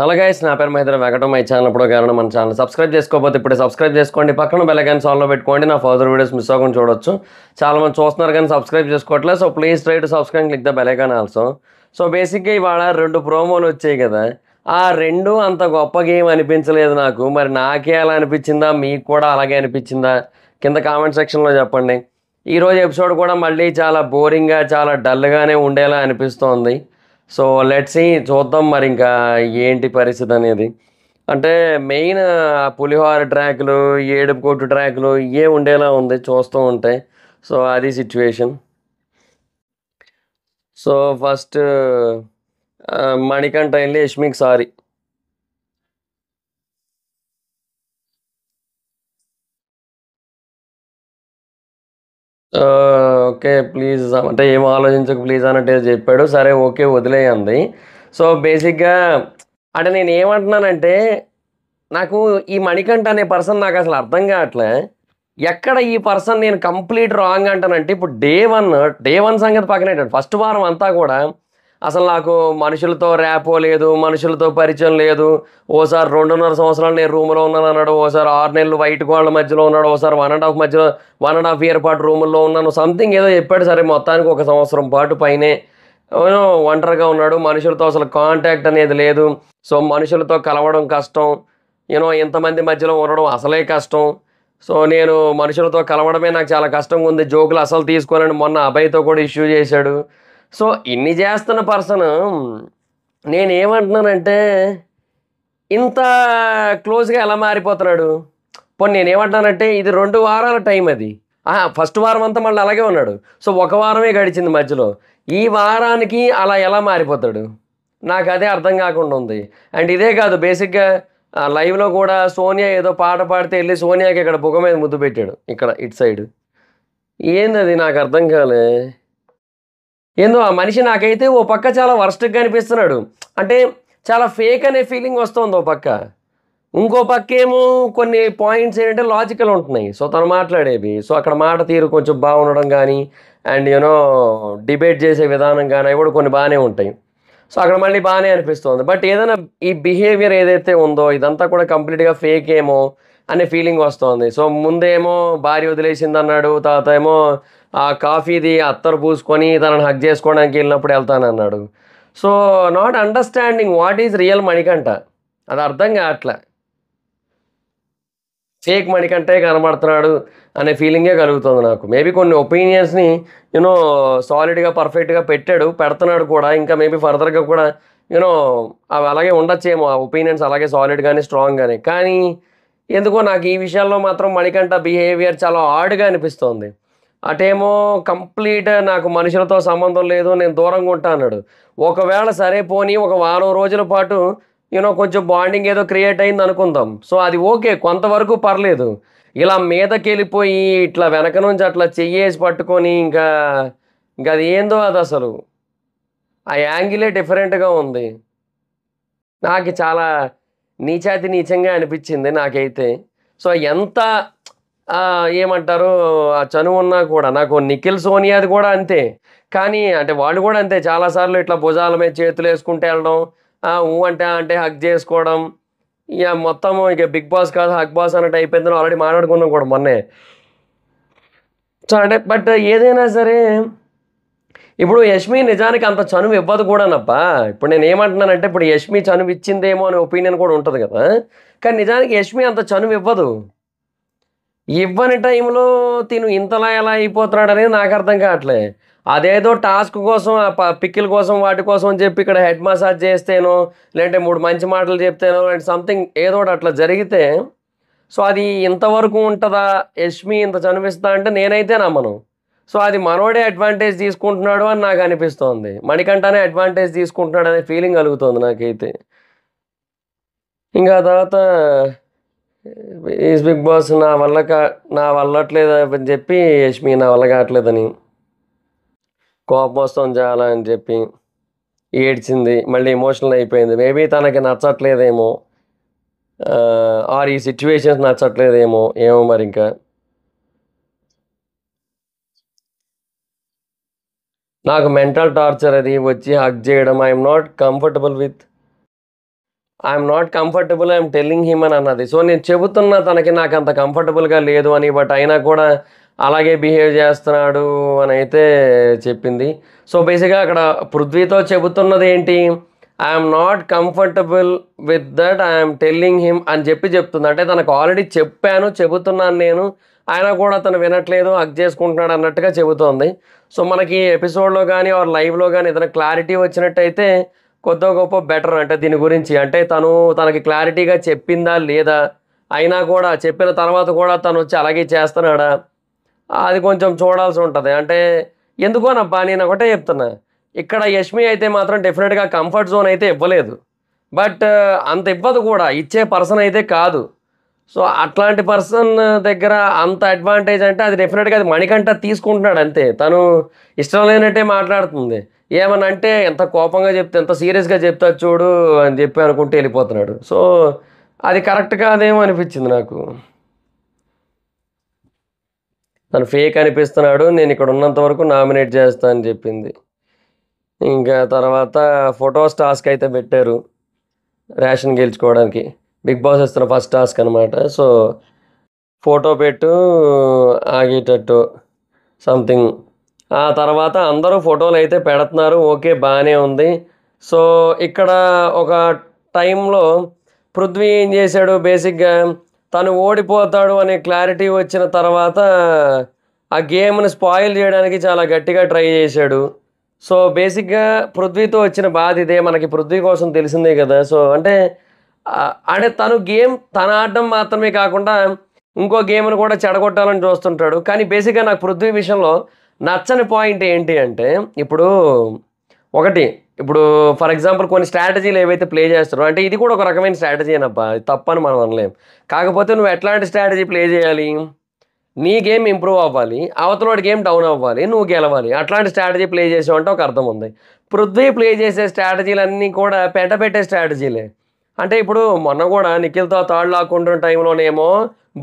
hello guys నా పేరు మహిళ వెంకటం మై ఛానల్ ఇప్పుడు కారణం మన ఛానల్ సబ్స్క్రైబ్ చేసుకోకపోతే ఇప్పుడే సబ్స్క్రైబ్ చేసుకోండి పక్కన బెల్లైకాన్స్ ఆన్లో పెట్టుకోండి నా ఫర్దర్ వీడియోస్ మిస్ అవ్వకుండా చూడొచ్చు చాలామంది చూస్తున్నారు కానీ సబ్స్క్రైబ్ చేసుకోవట్లేదు so please try to subscribe click the bell icon also so బేసిక్గా ఇవాళ రెండు ప్రోమోలు వచ్చాయి కదా ఆ రెండు అంత గొప్ప గేమ్ అనిపించలేదు నాకు మరి నాకే అలా అనిపించిందా మీకు కూడా అలాగే అనిపించిందా కింద కామెంట్ సెక్షన్లో చెప్పండి ఈరోజు ఎపిసోడ్ కూడా మళ్ళీ చాలా బోరింగ్గా చాలా డల్గానే ఉండేలా అనిపిస్తోంది సో లెట్స్ చూద్దాం మరి ఇంకా ఏంటి పరిస్థితి అనేది అంటే మెయిన్ పులిహోర ట్రాక్లు ఏడుపు కొట్టు ట్రాక్లు ఏ ఉండేలా ఉంది చూస్తూ ఉంటాయి సో అది సిచ్యువేషన్ సో ఫస్ట్ మణికంఠ వెళ్ళి యష్మిక్ సారీ ఓకే ప్లీజ్ అంటే ఏం ఆలోచించకు ప్లీజ్ అన్నట్టు చెప్పాడు సరే ఓకే వదిలేయంది సో బేసిక్గా అంటే నేను ఏమంటున్నానంటే నాకు ఈ మణికంఠ అనే పర్సన్ నాకు అసలు అర్థం కావట్లే ఎక్కడ ఈ పర్సన్ నేను కంప్లీట్ రాంగ్ అంటానంటే ఇప్పుడు డే వన్ డే వన్ సంగతి పక్కన ఫస్ట్ వారం అంతా కూడా అసలు నాకు మనుషులతో ర్యాపో లేదు మనుషులతో పరిచయం లేదు ఓసారి రెండున్నర సంవత్సరాలు నేను రూమ్లో ఉన్నాను అన్నాడు ఓసారి ఆరు నెలలు వైట్ కోళ్ళ మధ్యలో ఉన్నాడు ఓసారి వన్ అండ్ హాఫ్ మధ్యలో వన్ అండ్ హాఫ్ ఇయర్ పాటు రూముల్లో ఉన్నాను సంథింగ్ ఏదో చెప్పాడు సరే మొత్తానికి ఒక సంవత్సరం పాటు పైనే ఒంటరిగా ఉన్నాడు మనుషులతో అసలు కాంటాక్ట్ అనేది లేదు సో మనుషులతో కలవడం కష్టం యూనో ఇంతమంది మధ్యలో ఉండడం అసలే కష్టం సో నేను మనుషులతో కలవడమే నాకు చాలా కష్టంగా ఉంది జోకులు అసలు తీసుకోనని మొన్న అభయ్తో కూడా ఇష్యూ చేశాడు సో ఇన్ని చేస్తున్న పర్సన్ నేనేమంటున్నానంటే ఇంత క్లోజ్గా ఎలా మారిపోతున్నాడు పోనీ నేనేమంటున్నానంటే ఇది రెండు వారాల టైం అది ఫస్ట్ వారం అంతా మళ్ళీ అలాగే ఉన్నాడు సో ఒక వారమే గడిచింది మధ్యలో ఈ వారానికి అలా ఎలా మారిపోతాడు నాకు అదే అర్థం కాకుండా ఉంది అండ్ ఇదే కాదు బేసిక్గా లైవ్లో కూడా సోనియా ఏదో పాట పాడితే వెళ్ళి సోనియాకి ఇక్కడ బుగ మీద ముద్దు పెట్టాడు ఇక్కడ ఇటు సైడ్ ఏంది అది నాకు అర్థం కాలే ఏందో ఆ మనిషి నాకైతే ఓ పక్క చాలా వర్స్ట్గా అనిపిస్తున్నాడు అంటే చాలా ఫేక్ అనే ఫీలింగ్ వస్తుంది ఓ పక్క ఇంకో పక్క ఏమో కొన్ని పాయింట్స్ ఏంటంటే లాజికల్ ఉంటున్నాయి సో తను మాట్లాడేవి సో అక్కడ మాట తీరు కొంచెం బాగుండడం కానీ అండ్ యూనో డిబేట్ చేసే విధానం కానీ అవి కూడా కొన్ని బాగానే ఉంటాయి సో అక్కడ మళ్ళీ బాగానే అనిపిస్తుంది బట్ ఏదైనా ఈ బిహేవియర్ ఏదైతే ఉందో ఇదంతా కూడా కంప్లీట్గా ఫేక్ ఏమో అనే ఫీలింగ్ వస్తుంది సో ముందేమో భార్య వదిలేసింది అన్నాడు తర్వాత ఏమో ఆ కాఫీది అత్తరు పూసుకొని తనను హక్ చేసుకోవడానికి వెళ్ళినప్పుడు వెళ్తానన్నాడు so not understanding what is real Manikanta అది అర్థం కావట్లే ఫేక్ మణికంటే కనబడుతున్నాడు అనే ఫీలింగే కలుగుతుంది నాకు మేబీ కొన్ని ఒపీనియన్స్ని యూనో సాలిడ్గా పర్ఫెక్ట్గా పెట్టాడు పెడుతున్నాడు కూడా ఇంకా మేబీ ఫర్దర్గా కూడా యూనో అవి అలాగే ఉండొచ్చేమో ఆ ఒపీనియన్స్ అలాగే సాలిడ్ కానీ స్ట్రాంగ్ కానీ కానీ ఎందుకో నాకు ఈ విషయాల్లో మాత్రం మణికంఠ బిహేవియర్ చాలా ఆడ్గా అనిపిస్తుంది అటేమో కంప్లీట్ నాకు మనుషులతో సంబంధం లేదు నేను దూరంగా ఉంటా అన్నాడు ఒకవేళ సరే పోనీ ఒక వారం రోజుల పాటు యూనో కొంచెం బాండింగ్ ఏదో క్రియేట్ అయింది అనుకుందాం సో అది ఓకే కొంతవరకు పర్లేదు ఇలా మీదకి వెళ్ళిపోయి ఇట్లా వెనక నుంచి అట్లా చెయ్యేసి పట్టుకొని ఇంకా ఇంకా అది ఏందో అది అసలు ఆ యాంగిలే డిఫరెంట్గా ఉంది నాకు చాలా నీచాతి నీచంగా అనిపించింది నాకైతే సో ఎంత ఏమంటారు ఆ చనువు ఉన్నా కూడా నాకు నిఖిల్ సోనియాది కూడా అంతే కానీ అంటే వాళ్ళు కూడా అంతే చాలాసార్లు ఇట్లా భుజాల మీద చేతులు వేసుకుంటే వెళ్ళడం ఊ అంటే అంటే హక్ చేసుకోవడం ఇక మొత్తం ఇక బిగ్ బాస్ కాదు హక్ బాస్ అన్నట్టు అయిపోయిందని ఆల్రెడీ మాట్లాడుకున్నాం కూడా మొన్నే సో అంటే బట్ ఏదైనా సరే ఇప్పుడు యష్మి నిజానికి అంత చనువు ఇవ్వదు కూడానప్పా ఇప్పుడు నేను ఏమంటున్నానంటే ఇప్పుడు యష్మి చనువు ఇచ్చిందేమో అనే ఒపీనియన్ కూడా ఉంటుంది కదా కానీ నిజానికి యష్మి అంత చనువు ఇవ్వదు ఇవ్వని టైంలో తిను ఇంతలా ఎలా అయిపోతున్నాడు అనేది నాకు అర్థం కావట్లే అదేదో టాస్క్ కోసం ఆ పిక్కిల కోసం వాటి కోసం అని చెప్పి ఇక్కడ హెడ్ మసాజ్ చేస్తేనో లేదంటే మూడు మంచి మాటలు చెప్తేనో లేదు సంథింగ్ ఏదో అట్లా జరిగితే సో అది ఇంతవరకు ఉంటుందా యష్మి ఇంత చనిపిస్తా అంటే నేనైతే నమ్మను సో అది మనోడే అడ్వాంటేజ్ తీసుకుంటున్నాడు అని నాకు అనిపిస్తోంది మణికంఠనే అడ్వాంటేజ్ తీసుకుంటున్నాడు అనే ఫీలింగ్ కలుగుతుంది నాకైతే ఇంకా తర్వాత ఈజ్ బిగ్ బాస్ నా వల్ల కా నా వల్లట్లేదు అని చెప్పి యష్మి నా వల్ల కావట్లేదని కోపం వస్తుంది చాలా అని చెప్పి ఏడ్చింది మళ్ళీ ఎమోషనల్ అయిపోయింది మేబీ తనకి నచ్చట్లేదేమో ఆర్ ఈ సిచ్యువేషన్స్ నచ్చట్లేదేమో ఏమో మరి ఇంకా నాకు మెంటల్ టార్చర్ అది వచ్చి హక్ చేయడం I'm not comfortable with I'm not comfortable I'm telling him అని అన్నది సో నేను చెబుతున్నా తనకి నాకు అంత కంఫర్టబుల్గా లేదు అని బట్ అయినా కూడా అలాగే బిహేవ్ చేస్తున్నాడు అని అయితే చెప్పింది సో బేసిక్గా అక్కడ పృథ్వీతో చెబుతున్నది ఏంటి I'm not comfortable with that I'm telling him అని చెప్పి చెప్తుంది అంటే తనకు ఆల్రెడీ చెప్పాను చెబుతున్నాను నేను ఆయన కూడా తను వినట్లేదు అగ్ చేసుకుంటున్నాడు అన్నట్టుగా చెబుతోంది సో మనకి ఎపిసోడ్లో కానీ ఆర్ లైవ్లో కానీ ఏదైనా క్లారిటీ వచ్చినట్టయితే కొద్ద గొప్ప బెటర్ అంటే దీని గురించి అంటే తను తనకి క్లారిటీగా చెప్పిందా లేదా అయినా కూడా చెప్పిన తర్వాత కూడా తను వచ్చి అలాగే చేస్తున్నాడా అది కొంచెం చూడాల్సి ఉంటుంది అంటే ఎందుకోనబ్బా నేను ఒకటే చెప్తున్నా ఇక్కడ యష్మి అయితే మాత్రం డెఫినెట్గా కంఫర్ట్ జోన్ అయితే ఇవ్వలేదు బట్ అంత ఇవ్వదు కూడా ఇచ్చే పర్సన్ అయితే కాదు సో అట్లాంటి పర్సన్ దగ్గర అంత అడ్వాంటేజ్ అంటే అది డెఫినెట్గా అది మణికంట తీసుకుంటున్నాడు అంతే తను ఇష్టం లేనట్టే మాట్లాడుతుంది ఏమని అంటే ఎంత కోపంగా చెప్తే ఎంత సీరియస్గా చెప్తా చూడు అని చెప్పి అనుకుంటే వెళ్ళిపోతున్నాడు సో అది కరెక్ట్ కాదేమో అనిపించింది నాకు తను ఫేక్ అనిపిస్తున్నాడు నేను ఇక్కడ ఉన్నంత వరకు నామినేట్ చేస్తా అని చెప్పింది ఇంకా తర్వాత ఫొటోస్ టాస్క్ అయితే పెట్టారు రేషన్ గెలుచుకోవడానికి బిగ్ బాస్ ఇస్తున్న ఫస్ట్ టాస్క్ అనమాట సో ఫోటో పెట్టు ఆగేటట్టు సంథింగ్ ఆ తర్వాత అందరూ ఫోటోలు అయితే పెడుతున్నారు ఓకే బాగానే ఉంది సో ఇక్కడ ఒక టైంలో పృథ్వీ ఏం చేశాడు బేసిక్గా తను ఓడిపోతాడు అనే క్లారిటీ వచ్చిన తర్వాత ఆ గేమ్ని స్పాయిల్ చేయడానికి చాలా గట్టిగా ట్రై చేశాడు సో బేసిక్గా పృథ్వీతో వచ్చిన బాధ ఇదే మనకి పృథ్వీ కోసం తెలిసిందే కదా సో అంటే అంటే తను గేమ్ తన ఆడడం మాత్రమే కాకుండా ఇంకో గేమ్ను కూడా చెడగొట్టాలని చూస్తుంటాడు కానీ బేసిక్గా నాకు పృథ్వీ విషయంలో నచ్చని పాయింట్ ఏంటి అంటే ఇప్పుడు ఒకటి ఇప్పుడు ఫర్ ఎగ్జాంపుల్ కొన్ని స్ట్రాటజీలు ఏవైతే ప్లే చేస్తారో అంటే ఇది కూడా ఒక రకమైన స్ట్రాటజీ అనబ్బా తప్పని మనం అనలేం కాకపోతే నువ్వు ఎట్లాంటి స్ట్రాటజీ ప్లే చేయాలి నీ గేమ్ ఇంప్రూవ్ అవ్వాలి అవతలోడి గేమ్ డౌన్ అవ్వాలి నువ్వు గెలవాలి అట్లాంటి స్ట్రాటజీ ప్లే చేసావంటే ఒక అర్థం ఉంది పృథ్వీ ప్లే చేసే స్ట్రాటజీలు అన్నీ కూడా పెట్టే స్ట్రాటజీలే అంటే ఇప్పుడు మొన్న కూడా నిఖిల్తో తాడు లాక్కుంటున్న టైంలోనేమో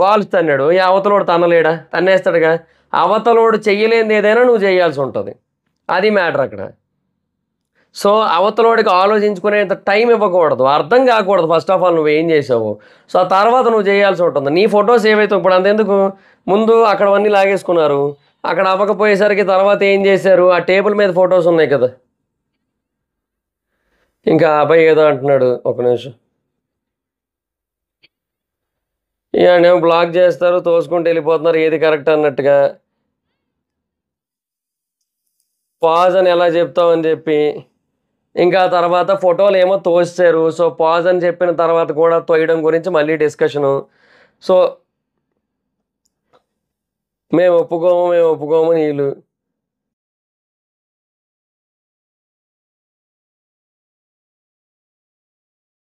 బాల్స్ తన్నాడు ఈ అవతలోడు తన్నలేడా తన్నేస్తాడుగా అవతలోడు చెయ్యలేని ఏదైనా నువ్వు చేయాల్సి ఉంటుంది అది మ్యాటర్ అక్కడ సో అవతలోడికి ఆలోచించుకునేంత టైం ఇవ్వకూడదు అర్థం కాకూడదు ఫస్ట్ ఆఫ్ ఆల్ నువ్వు ఏం చేసావు సో ఆ తర్వాత నువ్వు చేయాల్సి ఉంటుంది నీ ఫొటోస్ ఏవైతే ఇప్పుడు అంతెందుకు ముందు అక్కడవన్నీ లాగేసుకున్నారు అక్కడ అవ్వకపోయేసరికి తర్వాత ఏం చేశారు ఆ టేబుల్ మీద ఫొటోస్ ఉన్నాయి కదా ఇంకా అబ్బాయి ఏదో అంటున్నాడు ఒక నిమిషం నేను బ్లాక్ చేస్తారు తోసుకుంటూ వెళ్ళిపోతున్నారు ఏది కరెక్ట్ అన్నట్టుగా పాజ్ అని ఎలా చెప్తామని చెప్పి ఇంకా తర్వాత ఫోటోలు ఏమో తోసారు సో పాజ్ అని చెప్పిన తర్వాత కూడా తోయడం గురించి మళ్ళీ డిస్కషను సో మేము ఒప్పుకోము మేము ఒప్పుకోము నీళ్ళు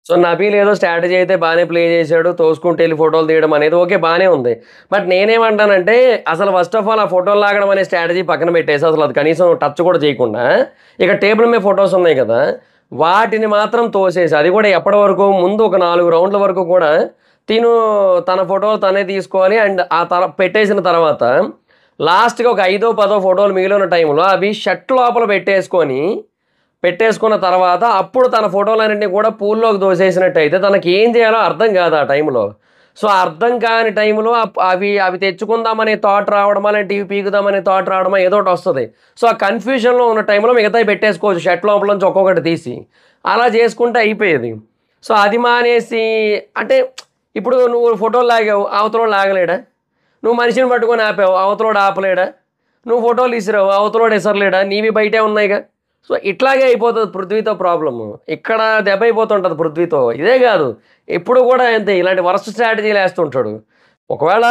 సో నబీల్ ఏదో స్ట్రాటజీ అయితే బాగానే ప్లే చేశాడు తోసుకుంటే వెళ్ళి ఫోటోలు తీయడం అనేది ఓకే బాగానే ఉంది బట్ నేనేమంటానంటే అసలు ఫస్ట్ ఆఫ్ ఆల్ ఆ ఫోటోలు లాగడం అనే స్ట్రాటజీ పక్కన పెట్టేసి అసలు అది కనీసం టచ్ కూడా చేయకుండా ఇక టేబుల్ మీద ఫొటోస్ ఉన్నాయి కదా వాటిని మాత్రం తోసేసి అది కూడా ఎప్పటి వరకు ముందు ఒక నాలుగు రౌండ్ల వరకు కూడా తిను తన ఫోటోలు తనే తీసుకోవాలి అండ్ ఆ తర పెట్టేసిన తర్వాత లాస్ట్గా ఒక ఐదో పదో ఫోటోలు మిగిలిన టైంలో అవి షర్ట్ లోపల పెట్టేసుకొని పెట్టేసుకున్న తర్వాత అప్పుడు తన ఫోటోలన్నింటినీ కూడా పూల్లోకి దోసేసినట్టయితే తనకి ఏం చేయాలో అర్థం కాదు ఆ టైంలో సో అర్థం కాని టైంలో అవి అవి తెచ్చుకుందామనే థాట్ రావడమా లేని టీవీ పీకుదామనే థాట్ రావడమా ఏదో ఒకటి వస్తుంది సో ఆ కన్ఫ్యూజన్లో ఉన్న టైంలో మిగతావి పెట్టేసుకోవచ్చు షర్ట్ లోపల నుంచి ఒక్కొక్కటి తీసి అలా చేసుకుంటే అయిపోయేది సో అది మానేసి అంటే ఇప్పుడు నువ్వు ఫోటోలు లాగావు అవతలోడు లాగలేడా నువ్వు మనిషిని పట్టుకొని ఆపావు అవతలోడు ఆపలేడా నువ్వు ఫోటోలు తీసిరావు అవతలోడు ఎసరలేడా నీవి బయటే ఉన్నాయిగా సో ఇట్లాగే అయిపోతుంది పృథ్వీతో ప్రాబ్లము ఇక్కడ దెబ్బ అయిపోతుంటుంది పృథ్వీతో ఇదే కాదు ఎప్పుడు కూడా అంతే ఇలాంటి వరస్ట్ స్ట్రాటజీలు వేస్తుంటాడు ఒకవేళ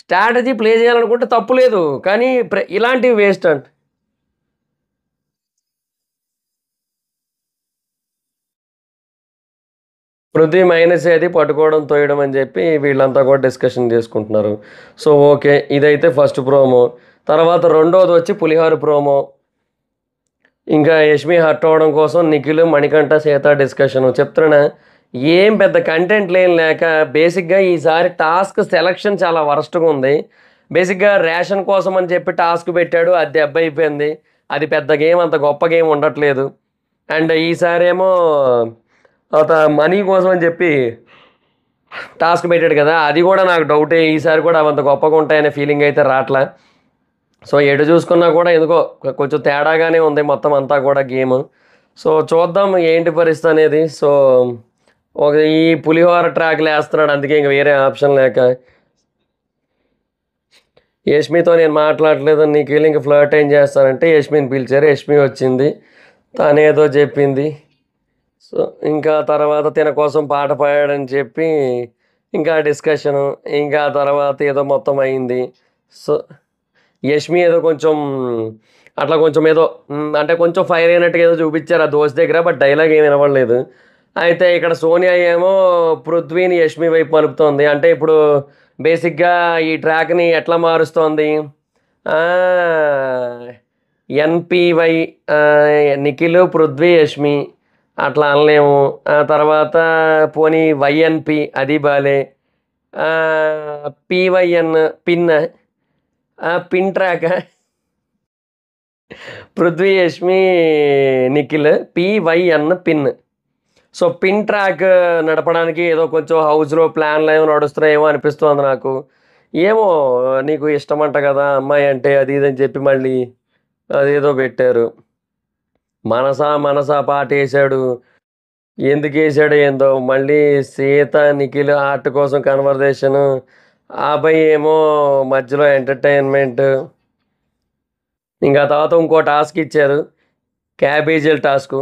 స్ట్రాటజీ ప్లే చేయాలనుకుంటే తప్పు లేదు కానీ ఇలాంటివి వేస్ట్ అంట పృథ్వీ మైనస్ అది పట్టుకోవడం తోయడం అని చెప్పి వీళ్ళంతా కూడా డిస్కషన్ చేసుకుంటున్నారు సో ఓకే ఇదైతే ఫస్ట్ ప్రోమో తర్వాత రెండోది వచ్చి పులిహారు ప్రోమో ఇంకా యష్మి హర్ట్ అవడం కోసం నిఖిల్ మణికంఠ సీత డిస్కషన్ చెప్తున్నా ఏం పెద్ద కంటెంట్ లేని లేక బేసిక్గా ఈసారి టాస్క్ సెలక్షన్ చాలా వరస్ట్గా ఉంది బేసిక్గా రేషన్ కోసం అని చెప్పి టాస్క్ పెట్టాడు అది దెబ్బ అయిపోయింది అది పెద్ద గేమ్ అంత గొప్ప గేమ్ ఉండట్లేదు అండ్ ఈసారి ఏమో మనీ కోసం అని చెప్పి టాస్క్ పెట్టాడు కదా అది కూడా నాకు డౌటే ఈసారి కూడా అవంత గొప్పగా ఉంటాయనే ఫీలింగ్ అయితే రావట్లే సో ఎటు చూసుకున్నా కూడా ఎందుకో కొంచెం తేడాగానే ఉంది మొత్తం అంతా కూడా గేమ్ సో చూద్దాం ఏంటి పరిస్థితి అనేది సో ఒక ఈ పులిహోర ట్రాక్లు వేస్తున్నాడు అందుకే ఇంక వేరే ఆప్షన్ లేక యష్మితో నేను మాట్లాడలేదు నీకు వెళ్ళి ఇంక ఫ్లర్ట్ ఏం చేస్తానంటే యష్మిని పిలిచారు యష్మి వచ్చింది తనేదో చెప్పింది సో ఇంకా తర్వాత తన కోసం పాట పాడాడని చెప్పి ఇంకా డిస్కషను ఇంకా తర్వాత ఏదో మొత్తం అయింది సో యష్మి ఏదో కొంచెం అట్లా కొంచెం ఏదో అంటే కొంచెం ఫైర్ అయినట్టుగా ఏదో చూపించారు ఆ దోస్ దగ్గర బట్ డైలాగ్ ఏమి వినవడలేదు అయితే ఇక్కడ సోనియా ఏమో పృథ్వీని యష్మి వైపు మలుపుతోంది అంటే ఇప్పుడు బేసిక్గా ఈ ట్రాక్ని ఎట్లా మారుస్తోంది ఎన్పివై నిఖిల్ పృథ్వీ యష్మి అట్లా అనలేము ఆ తర్వాత పోనీ వైఎన్పి అది బాలే పివైఎన్ పిన్న pin track Prithvi Yashmi Nikhil P Y N pin so pin track నడపడానికి ఏదో కొంచెం హౌస్లో ప్లాన్లు ఏమో నడుస్తున్నాయేమో అనిపిస్తుంది నాకు ఏమో నీకు ఇష్టమంట కదా అమ్మాయి అంటే అది ఇదని చెప్పి మళ్ళీ అదేదో పెట్టారు మనసా మనసా పాట వేసాడు ఎందుకు వేసాడు ఏందో మళ్ళీ సీత నిఖిల్ ఆర్ట్ కోసం కన్వర్జేషను ఆ అబ్బాయి ఏమో మధ్యలో ఎంటర్టైన్మెంట్ ఇంకా తర్వాత ఇంకో టాస్క్ ఇచ్చారు క్యాబేజీల టాస్కు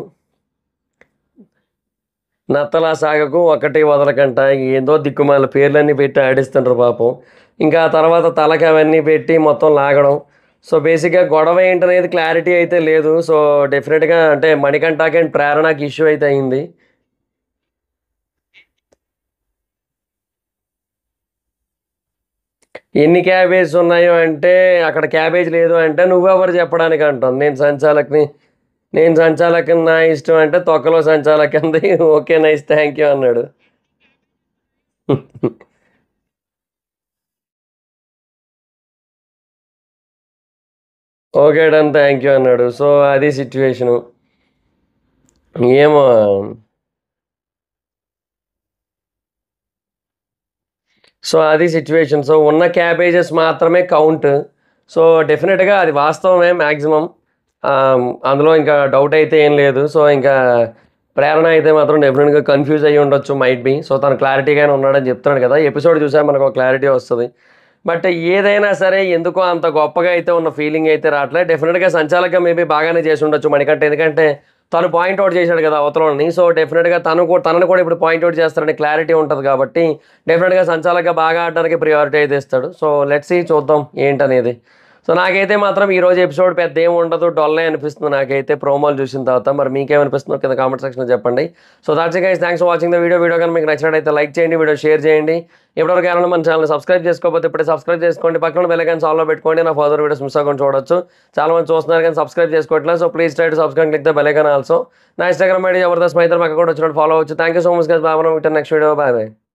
నత్తలా సాగకు ఒకటి వదలకంట ఏందో దిక్కుమాల పేర్లన్నీ పెట్టి ఆడిస్తుండ్రు పాపం ఇంకా తర్వాత తలకి అవన్నీ పెట్టి మొత్తం లాగడం సో బేసిక్గా గొడవ ఏంటనేది క్లారిటీ అయితే లేదు సో డెఫినెట్గా అంటే మణికంఠాకి అండ్ ప్రేరణకి ఇష్యూ అయితే అయింది ఎన్ని క్యాబేజ్ ఉన్నాయో అంటే అక్కడ క్యాబేజ్ లేదు అంటే నువ్వెవరు చెప్పడానికి అంటాను నేను సంచాలకుని నేను సంచాలకుని నా ఇష్టం అంటే తొక్కలో సంచాలకి అంది ఓకే నైస్ థ్యాంక్ యూ అన్నాడు ఓకే డన్ థ్యాంక్ యూ అన్నాడు సో అది సిచ్యువేషను ఏమో సో అది సిచ్యువేషన్ సో ఉన్న క్యాబేజెస్ మాత్రమే కౌంట్ సో డెఫినెట్గా అది వాస్తవమే మ్యాక్సిమం um, అందులో ఇంకా డౌట్ అయితే ఏం లేదు సో ఇంకా ప్రేరణ అయితే మాత్రం డెఫినెట్గా కన్ఫ్యూజ్ అయ్యి ఉండొచ్చు మైట్ బి సో తను క్లారిటీగానే ఉన్నాడని చెప్తున్నాడు కదా ఎపిసోడ్ చూసా మనకు ఒక క్లారిటీ వస్తుంది బట్ ఏదైనా సరే ఎందుకో అంత గొప్పగా అయితే ఉన్న ఫీలింగ్ అయితే రావట్లేదు డెఫినెట్గా సంచాలకం మేబీ బాగానే చేసి ఉండొచ్చు మనకంటే ఎందుకంటే తను పాయింట్అవుట్ చేశాడు కదా అవతలని సో డెఫినెట్గా తను కూడా తనను కూడా ఇప్పుడు పాయింట్అవుట్ చేస్తారని క్లారిటీ ఉంటుంది కాబట్టి డెఫినెట్గా సంచాలక బాగా ఆడడానికి ప్రియారిటీ అయితే ఇస్తాడు సో లెట్స్ ఈ చూద్దాం ఏంటనేది సో నాకైతే మాత్రం ఈ రోజు ఎపిసోడ్ పెద్ద ఏం ఉండదు డొల్లే అనిపిస్తుంది నాకైతే ప్రోమోలు చూసిన తర్వాత మరి మీకేమనిపిస్తుందో కింద కామెంట్ సెక్షన్లో చెప్పండి so that's guys thanks for watching the video video కానీ మీకు నచ్చినట్టయితే లైక్ చేయండి వీడియో షేర్ చేయండి ఎప్పటివరకు ఏమైనా మన ఛానల్ సబ్స్క్రైబ్ చేసుకోకపోతే ఇప్పుడే సబ్స్క్రైబ్ చేసుకోండి పక్కన బెల్లకాన్ సాల్వ్ పెట్టుకోండి నా ఫాదర్ వీడియోస్ మిస్ అవ్వకుండా చూడొచ్చు చాలా మంది చూస్తున్నారు కానీ సబ్స్క్రైబ్ చేసుకోవట్లేదు so please try to subscribe click the bell icon also నా ఇన్స్టాగ్రామ్ ఐడి జబర్దస్త్ మైత్రం అక్కడ కూడా వచ్చినట్టు ఫాలో అవచ్చు thank you so much guys బాబు నెక్స్ట్ వీడియో బాయ్ బాయ్